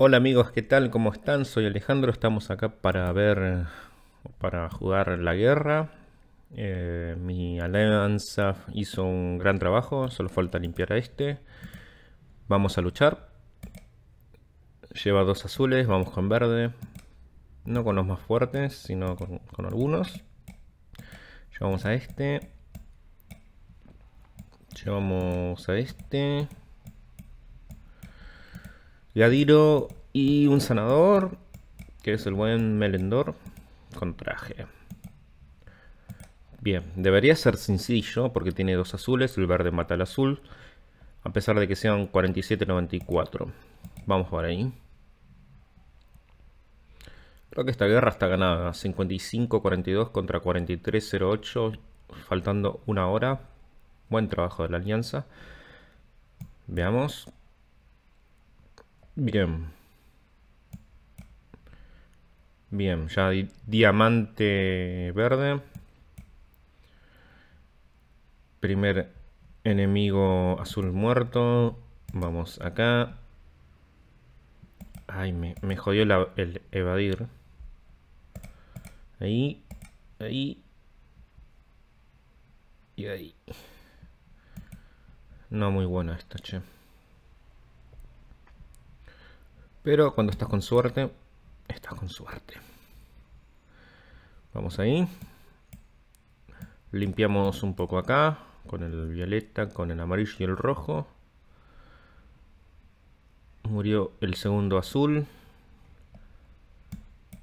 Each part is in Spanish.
Hola amigos, ¿qué tal? ¿Cómo están? Soy Alejandro, estamos acá para ver, para jugar la guerra. Eh, mi alianza hizo un gran trabajo, solo falta limpiar a este. Vamos a luchar. Lleva dos azules, vamos con verde. No con los más fuertes, sino con, con algunos. Llevamos a este. Llevamos a este. Yadiro y un sanador, que es el buen Melendor, con traje. Bien, debería ser sencillo porque tiene dos azules, el verde mata al azul, a pesar de que sean 47-94. Vamos por ahí. Creo que esta guerra está ganada, 55-42 contra 43-08, faltando una hora. Buen trabajo de la alianza. Veamos. Bien. Bien, ya diamante verde. Primer enemigo azul muerto. Vamos acá. Ay, me, jodió el evadir. Ahí, ahí. Y ahí. No muy buena esta che. Pero cuando estás con suerte, estás con suerte. Vamos ahí. Limpiamos un poco acá, con el violeta, con el amarillo y el rojo. Murió el segundo azul.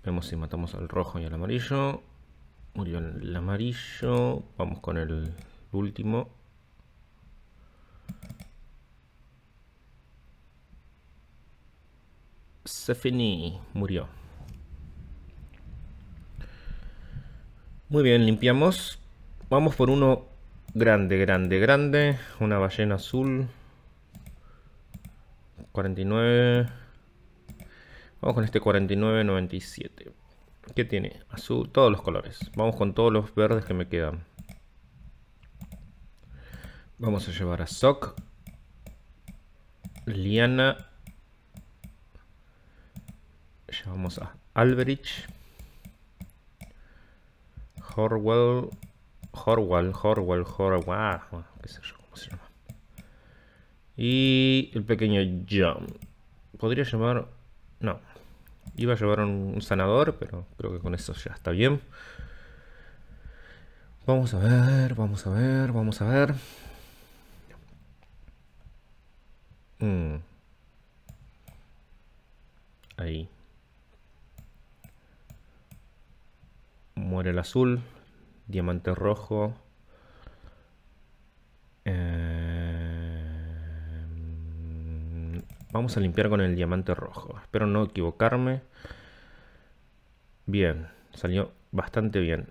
Vemos si matamos al rojo y al amarillo. Murió el amarillo. Vamos con el último. Sefini murió. Muy bien, limpiamos. Vamos por uno grande, grande, grande. Una ballena azul. 49. Vamos con este 49.97. ¿Qué tiene? Azul, todos los colores. Vamos con todos los verdes que me quedan. Vamos a llevar a Sok. Liana Vamos a Alberich, Horwell, Horwell, Horwell, Horwell, ah, qué sé cómo se llama. Y el pequeño John. Podría llamar... No. Iba a llevar un sanador, pero creo que con eso ya está bien. Vamos a ver, vamos a ver, vamos a ver. Mm. Ahí, el azul, diamante rojo. Eh, vamos a limpiar con el diamante rojo. Espero no equivocarme. Bien, salió bastante bien.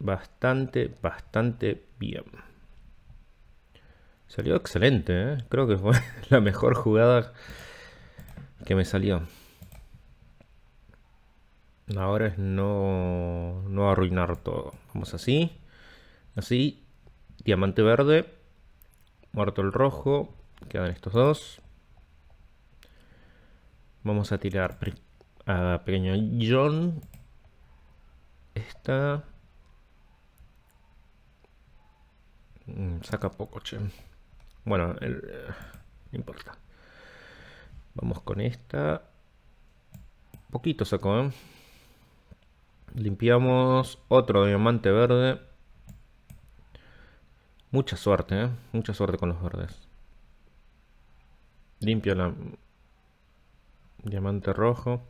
Bastante, bastante bien. Salió excelente, ¿eh? creo que fue la mejor jugada que me salió. Ahora es no, arruinar todo. Vamos así. Así. Diamante verde. Muerto el rojo. Quedan estos dos. Vamos a tirar a pequeño John. Esta. Mm, saca poco, che. Bueno, no importa. Vamos con esta. Poquito sacó, ¿eh? Limpiamos otro diamante verde. Mucha suerte, ¿eh? Mucha suerte con los verdes. Limpio la... Diamante rojo.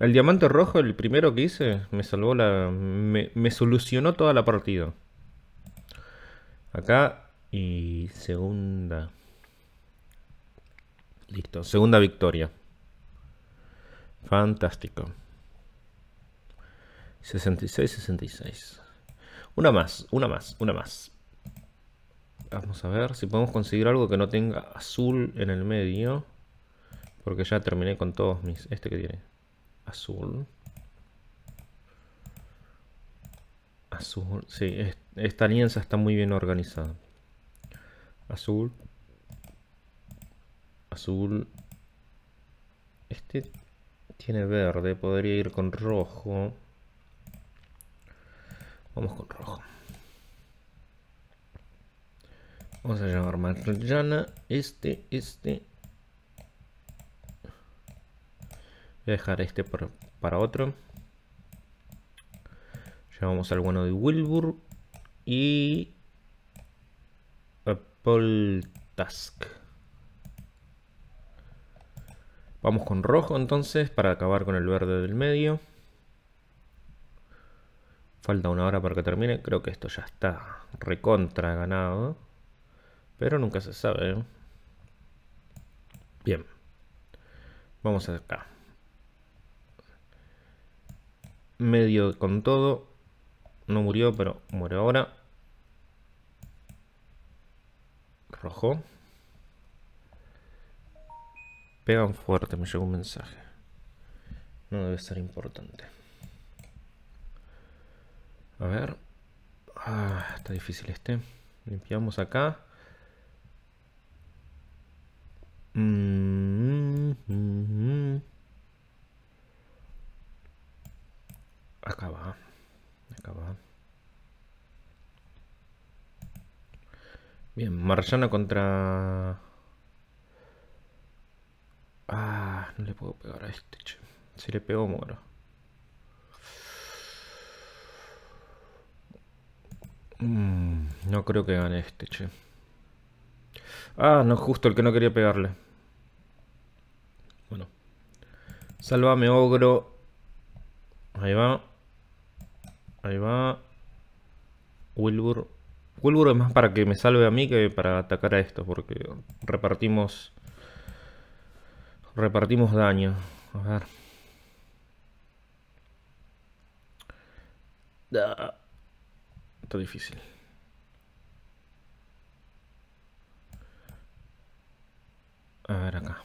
El diamante rojo, el primero que hice, me salvó la... me solucionó toda la partida. Acá y segunda. Listo, segunda victoria. Fantástico. 66, 66. Una más, una más, una más. Vamos a ver si podemos conseguir algo que no tenga azul en el medio. Porque ya terminé con todos mis... Este que tiene. Azul. Azul. Sí, esta alianza está muy bien organizada. Azul. Azul. Este tiene verde. Podría ir con rojo. Vamos con rojo. Vamos a llamar Marjana. Este, este. Voy a dejar este para otro. Llamamos al bueno de Wilbur. Y... Apple Task. Vamos con rojo entonces para acabar con el verde del medio. Falta una hora para que termine. Creo que esto ya está recontra ganado. Pero nunca se sabe. ¿eh? Bien. Vamos acá. Medio con todo. No murió, pero muere ahora. Rojo. Pegan fuerte, me llegó un mensaje. No debe ser importante. A ver. Ah, está difícil este. Limpiamos acá. Acaba, mm, mm, mm. Acá va. Acá va. Bien, Marjana contra... Ah, no le puedo pegar a este, Si le pego, moro Mm, no creo que gane este, che. Ah, no, justo el que no quería pegarle. Bueno. Sálvame, ogro. Ahí va. Ahí va. Wilbur. Wilbur es más para que me salve a mí que para atacar a esto, porque repartimos... Repartimos daño. A ver difícil. A ver acá.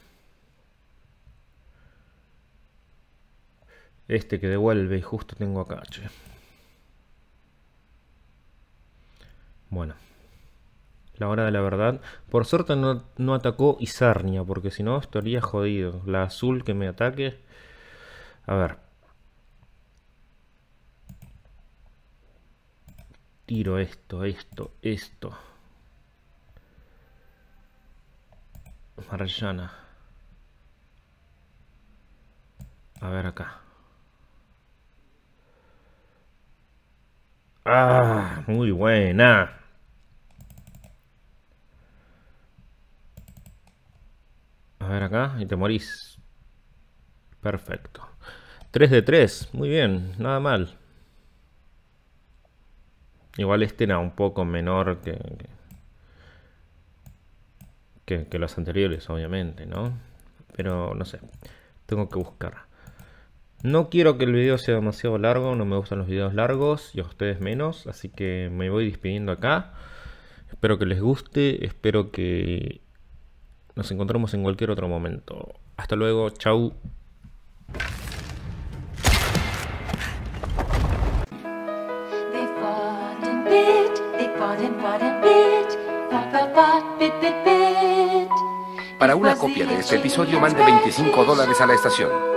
Este que devuelve y justo tengo acá, Bueno. La hora de la verdad. Por suerte no, no atacó Isarnia porque si no estaría jodido. La azul que me ataque. A ver, tiro esto, esto, esto. Marjana. A ver acá. Ah, muy buena. A ver acá y te morís. Perfecto. 3 de 3, muy bien, nada mal. Igual este era un poco menor que, que, los anteriores, obviamente, ¿no? Pero no sé, tengo que buscar. No quiero que el video sea demasiado largo, no me gustan los videos largos y a ustedes menos, así que me voy despidiendo acá. Espero que les guste, espero que nos encontremos en cualquier otro momento. Hasta luego, chau. Para una copia de este episodio mande 25 dólares a la estación.